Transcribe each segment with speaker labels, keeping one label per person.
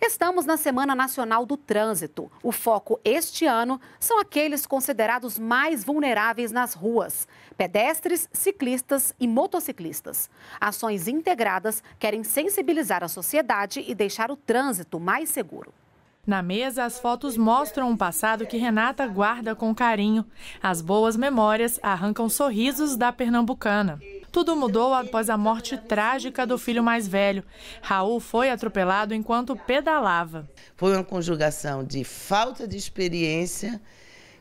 Speaker 1: Estamos na Semana Nacional do Trânsito. O foco este ano são aqueles considerados mais vulneráveis nas ruas: pedestres, ciclistas e motociclistas. Ações integradas querem sensibilizar a sociedade e deixar o trânsito mais seguro.
Speaker 2: Na mesa, as fotos mostram um passado que Renata guarda com carinho. As boas memórias arrancam sorrisos da pernambucana. Tudo mudou após a morte trágica do filho mais velho. Raul foi atropelado enquanto pedalava. Foi uma conjugação de falta de experiência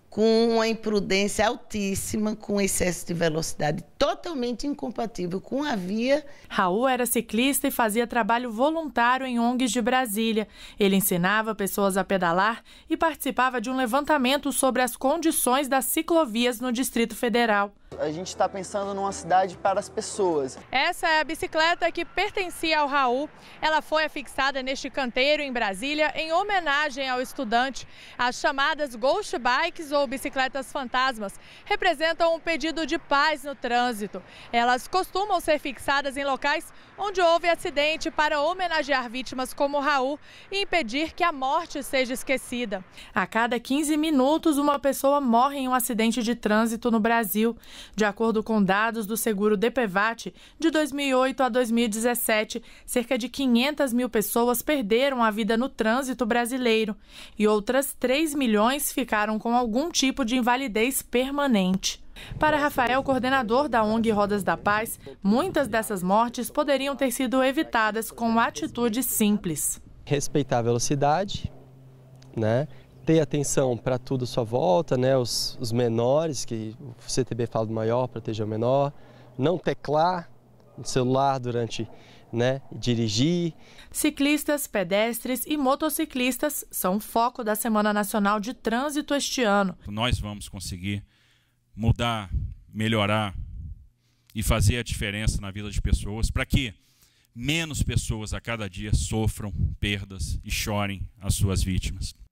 Speaker 2: com uma imprudência altíssima, com excesso de velocidade totalmente incompatível com a via. Raul era ciclista e fazia trabalho voluntário em ONGs de Brasília. Ele ensinava pessoas a pedalar e participava de um levantamento sobre as condições das ciclovias no Distrito Federal
Speaker 1: a gente está pensando numa cidade para as pessoas.
Speaker 2: Essa é a bicicleta que pertencia ao Raul. Ela foi afixada neste canteiro em Brasília em homenagem ao estudante. As chamadas Ghost Bikes ou bicicletas fantasmas representam um pedido de paz no trânsito. Elas costumam ser fixadas em locais onde houve acidente para homenagear vítimas como Raul e impedir que a morte seja esquecida. A cada 15 minutos, uma pessoa morre em um acidente de trânsito no Brasil. De acordo com dados do seguro DPVAT, de 2008 a 2017, cerca de 500 mil pessoas perderam a vida no trânsito brasileiro e outras 3 milhões ficaram com algum tipo de invalidez permanente. Para Rafael, coordenador da ONG Rodas da Paz, muitas dessas mortes poderiam ter sido evitadas com atitudes simples.
Speaker 1: Respeitar a velocidade, né? ter atenção para tudo à sua volta, né? Os, os, menores, que o CTB fala do maior, proteger o menor, não teclar no celular durante né, dirigir.
Speaker 2: Ciclistas, pedestres e motociclistas são o foco da Semana Nacional de Trânsito este ano. Nós vamos conseguir mudar, melhorar e fazer a diferença
Speaker 1: na vida de pessoas para que menos pessoas a cada dia sofram perdas e chorem as suas vítimas.